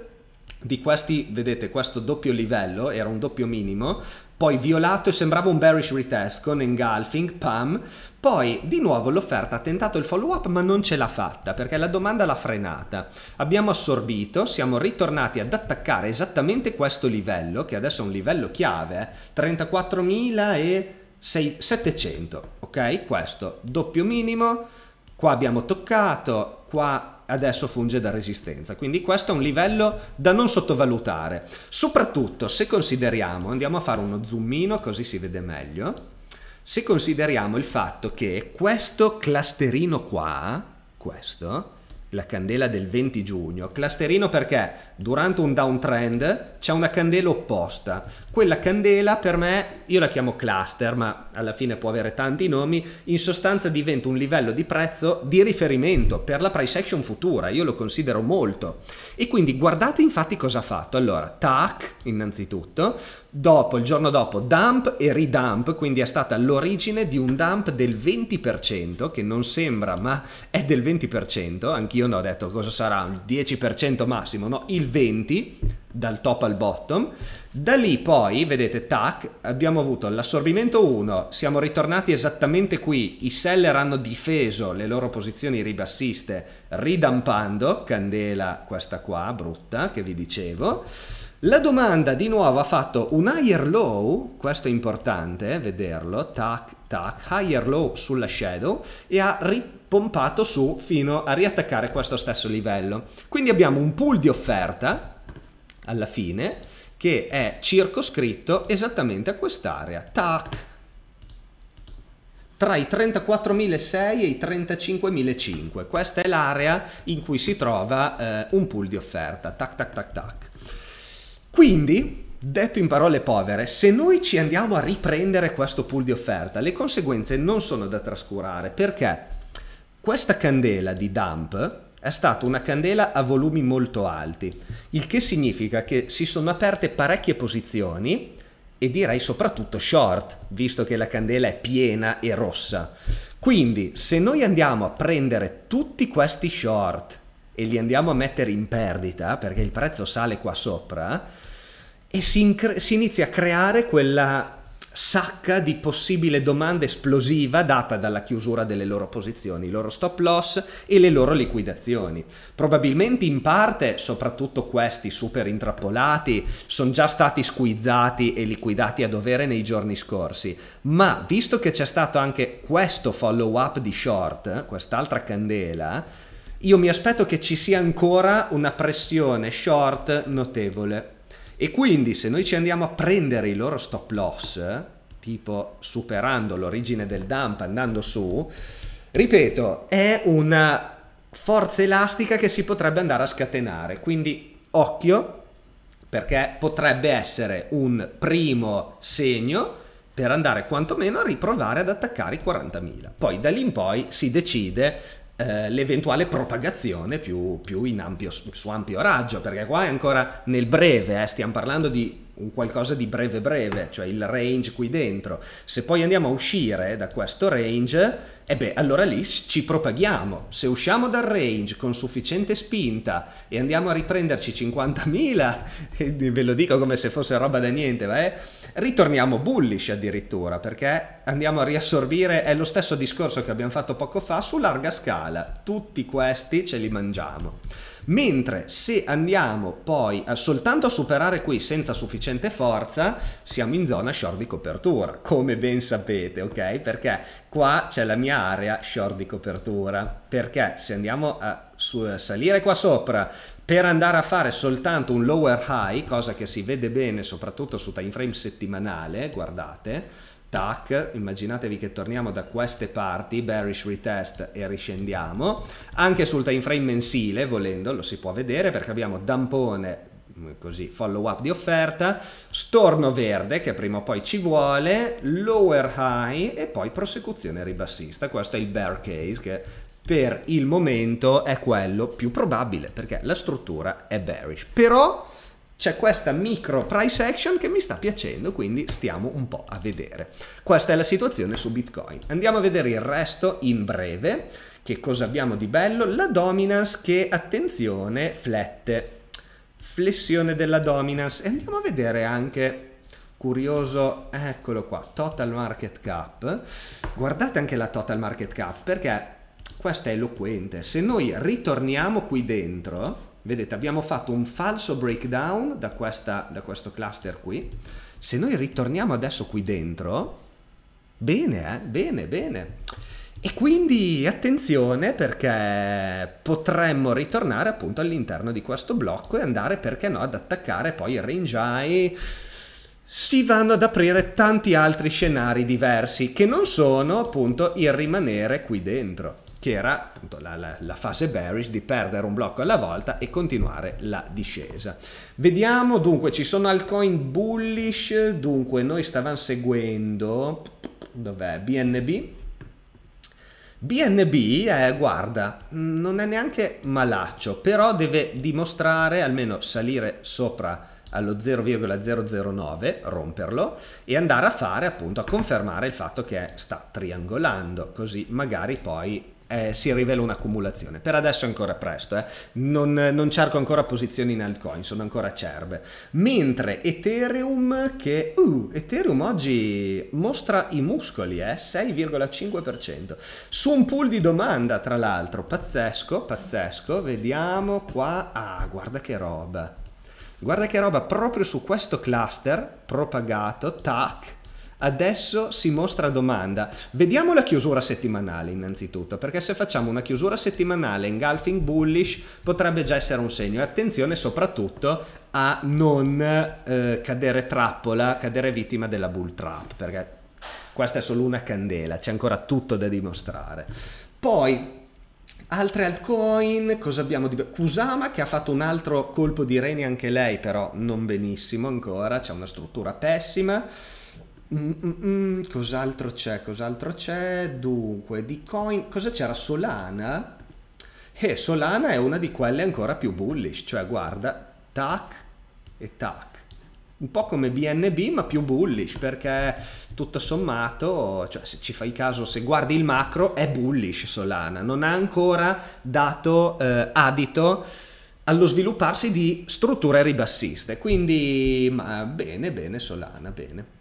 di questi, vedete, questo doppio livello, era un doppio minimo, poi violato e sembrava un bearish retest con engulfing, pam, poi di nuovo l'offerta ha tentato il follow up ma non ce l'ha fatta perché la domanda l'ha frenata. Abbiamo assorbito, siamo ritornati ad attaccare esattamente questo livello che adesso è un livello chiave, eh? 34.700, ok? Questo doppio minimo, qua abbiamo toccato, qua adesso funge da resistenza. Quindi questo è un livello da non sottovalutare. Soprattutto se consideriamo, andiamo a fare uno zoomino così si vede meglio, se consideriamo il fatto che questo clusterino qua, questo, la candela del 20 giugno. Clusterino perché durante un downtrend c'è una candela opposta. Quella candela per me, io la chiamo cluster, ma alla fine può avere tanti nomi, in sostanza diventa un livello di prezzo di riferimento per la price action futura, io lo considero molto. E quindi guardate infatti cosa ha fatto. Allora, tac innanzitutto, dopo il giorno dopo dump e ridump, quindi è stata l'origine di un dump del 20% che non sembra, ma è del 20%, anch'io io ho detto cosa sarà, il 10% massimo, no? Il 20% dal top al bottom. Da lì poi, vedete, tac, abbiamo avuto l'assorbimento 1, siamo ritornati esattamente qui, i seller hanno difeso le loro posizioni ribassiste ridampando, candela questa qua, brutta, che vi dicevo. La domanda di nuovo ha fatto un higher low, questo è importante vederlo, tac, tac, higher low sulla shadow e ha ritornato pompato su fino a riattaccare questo stesso livello. Quindi abbiamo un pool di offerta alla fine che è circoscritto esattamente a quest'area. Tac! Tra i 34.006 e i 35.500. Questa è l'area in cui si trova eh, un pool di offerta. Tac tac tac tac. Quindi Detto in parole povere, se noi ci andiamo a riprendere questo pool di offerta, le conseguenze non sono da trascurare perché questa candela di dump è stata una candela a volumi molto alti, il che significa che si sono aperte parecchie posizioni e direi soprattutto short, visto che la candela è piena e rossa. Quindi, se noi andiamo a prendere tutti questi short e li andiamo a mettere in perdita, perché il prezzo sale qua sopra, e si, si inizia a creare quella sacca di possibile domanda esplosiva data dalla chiusura delle loro posizioni, i loro stop loss e le loro liquidazioni. Probabilmente in parte, soprattutto questi super intrappolati, sono già stati squizzati e liquidati a dovere nei giorni scorsi, ma visto che c'è stato anche questo follow up di short, quest'altra candela, io mi aspetto che ci sia ancora una pressione short notevole. E quindi se noi ci andiamo a prendere il loro stop loss, tipo superando l'origine del dump andando su, ripeto, è una forza elastica che si potrebbe andare a scatenare. Quindi occhio perché potrebbe essere un primo segno per andare quantomeno a riprovare ad attaccare i 40.000. Poi da lì in poi si decide eh, l'eventuale propagazione più, più ampio, su ampio raggio, perché qua è ancora nel breve, eh, stiamo parlando di un qualcosa di breve breve, cioè il range qui dentro. Se poi andiamo a uscire da questo range, e eh beh, allora lì ci propaghiamo. Se usciamo dal range con sufficiente spinta e andiamo a riprenderci 50.000, ve lo dico come se fosse roba da niente, va eh? ritorniamo bullish addirittura perché andiamo a riassorbire, è lo stesso discorso che abbiamo fatto poco fa su larga scala, tutti questi ce li mangiamo. Mentre se andiamo poi a soltanto a superare qui senza sufficiente forza, siamo in zona short di copertura, come ben sapete, ok? Perché qua c'è la mia area short di copertura, perché se andiamo a salire qua sopra per andare a fare soltanto un lower high, cosa che si vede bene soprattutto su time frame settimanale, guardate, tac, immaginatevi che torniamo da queste parti, bearish retest e riscendiamo, anche sul time frame mensile, volendo, lo si può vedere perché abbiamo dampone mm, così follow up di offerta, storno verde che prima o poi ci vuole, lower high e poi prosecuzione ribassista. Questo è il bear case che per il momento è quello più probabile perché la struttura è bearish. Però c'è questa micro price action che mi sta piacendo, quindi stiamo un po' a vedere. Questa è la situazione su Bitcoin. Andiamo a vedere il resto in breve. Che cosa abbiamo di bello? La dominance che, attenzione, flette. Flessione della dominance. E andiamo a vedere anche curioso, eccolo qua, total market cap. Guardate anche la total market cap perché questa è eloquente. Se noi ritorniamo qui dentro, vedete abbiamo fatto un falso breakdown da, questa, da questo cluster qui. Se noi ritorniamo adesso qui dentro, bene, eh? bene, bene. E quindi attenzione perché potremmo ritornare appunto all'interno di questo blocco e andare, perché no, ad attaccare poi il range high si vanno ad aprire tanti altri scenari diversi che non sono appunto il rimanere qui dentro che era appunto la, la, la, fase bearish di perdere un blocco alla volta e continuare la discesa. Vediamo, dunque ci sono altcoin bullish, dunque noi stavamo seguendo, dov'è, BNB? BNB, eh, guarda, non è neanche malaccio, però deve dimostrare, almeno salire sopra allo 0,009, romperlo e andare a fare appunto a confermare il fatto che sta triangolando, così magari poi eh, si rivela un'accumulazione. Per adesso è ancora presto, eh. non, non, cerco ancora posizioni in altcoin, sono ancora acerbe. Mentre Ethereum, che uh, Ethereum oggi mostra i muscoli, eh, 6,5%, su un pool di domanda tra l'altro, pazzesco, pazzesco, vediamo qua, ah guarda che roba. Guarda che roba, proprio su questo cluster propagato, tac, Adesso si mostra domanda. Vediamo la chiusura settimanale innanzitutto, perché se facciamo una chiusura settimanale engulfing bullish potrebbe già essere un segno. E attenzione soprattutto a non eh, cadere trappola, cadere vittima della bull trap, perché questa è solo una candela, c'è ancora tutto da dimostrare. Poi Altre altcoin, cosa abbiamo di... Kusama che ha fatto un altro colpo di reni anche lei, però non benissimo ancora, c'è una struttura pessima. Mm, mm, mm, cos'altro c'è? Cos'altro c'è? Dunque, di coin... Cosa c'era? Solana? eh, Solana è una di quelle ancora più bullish, cioè guarda, tac e tac. Un po' come BNB ma più bullish perché tutto sommato, cioè se ci fai caso, se guardi il macro è bullish Solana, non ha ancora dato eh, adito allo svilupparsi di strutture ribassiste, quindi ma bene, bene Solana, bene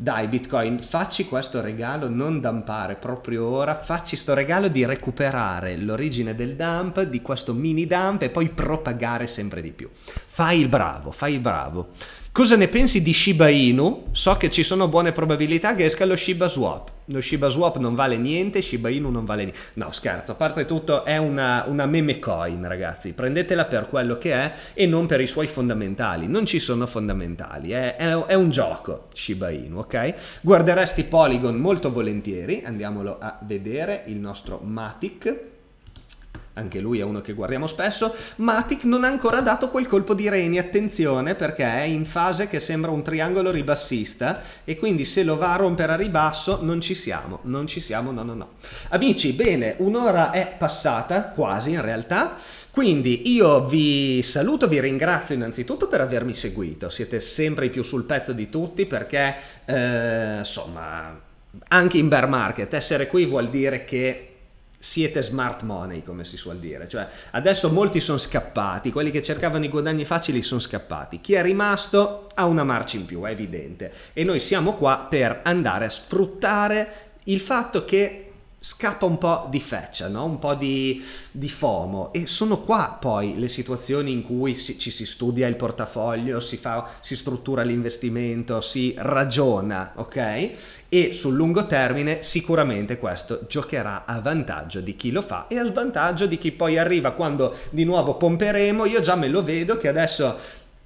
dai Bitcoin, facci questo regalo, non dampare proprio ora, facci questo regalo di recuperare l'origine del dump, di questo mini dump e poi propagare sempre di più. Fai il bravo, fai il bravo. Cosa ne pensi di Shiba Inu? So che ci sono buone probabilità che esca lo Shiba Swap. Lo Shiba Swap non vale niente, Shiba Inu non vale niente. No, scherzo, a parte tutto è una, una meme coin, ragazzi. Prendetela per quello che è e non per i suoi fondamentali. Non ci sono fondamentali, è, è, è un gioco Shiba Inu, ok? Guarderesti Polygon molto volentieri, andiamolo a vedere, il nostro Matic anche lui è uno che guardiamo spesso, Matic non ha ancora dato quel colpo di reni, attenzione perché è in fase che sembra un triangolo ribassista e quindi se lo va a rompere a ribasso non ci siamo, non ci siamo, no no no. Amici, bene, un'ora è passata, quasi in realtà, quindi io vi saluto, vi ringrazio innanzitutto per avermi seguito, siete sempre i più sul pezzo di tutti perché eh, insomma anche in bear market essere qui vuol dire che siete smart money, come si suol dire. Cioè, adesso molti sono scappati, quelli che cercavano i guadagni facili sono scappati. Chi è rimasto ha una marcia in più, è evidente. E noi siamo qua per andare a sfruttare il fatto che scappa un po' di feccia, no? un po' di, di, FOMO e sono qua poi le situazioni in cui si, ci si studia il portafoglio, si, fa, si struttura l'investimento, si ragiona, ok? E sul lungo termine sicuramente questo giocherà a vantaggio di chi lo fa e a svantaggio di chi poi arriva quando di nuovo pomperemo, io già me lo vedo che adesso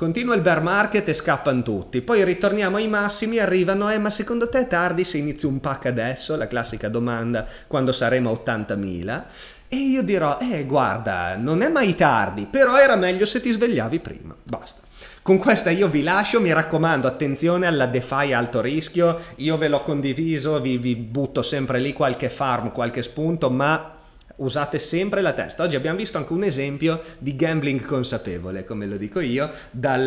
Continua il bear market e scappano tutti, poi ritorniamo ai massimi, arrivano, eh ma secondo te è tardi se inizio un pack adesso, la classica domanda, quando saremo a 80.000? E io dirò, eh guarda, non è mai tardi, però era meglio se ti svegliavi prima, basta. Con questa io vi lascio, mi raccomando attenzione alla DeFi alto rischio, io ve l'ho condiviso, vi, vi butto sempre lì qualche farm, qualche spunto, ma usate sempre la testa. Oggi abbiamo visto anche un esempio di gambling consapevole, come lo dico io, dal,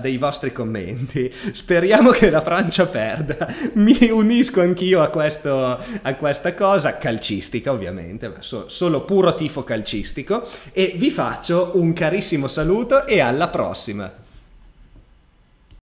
dai vostri commenti. Speriamo che la Francia perda. Mi unisco anch'io a, questo, a questa cosa, calcistica ovviamente, ma so, solo puro tifo calcistico. E vi faccio un carissimo saluto e alla prossima!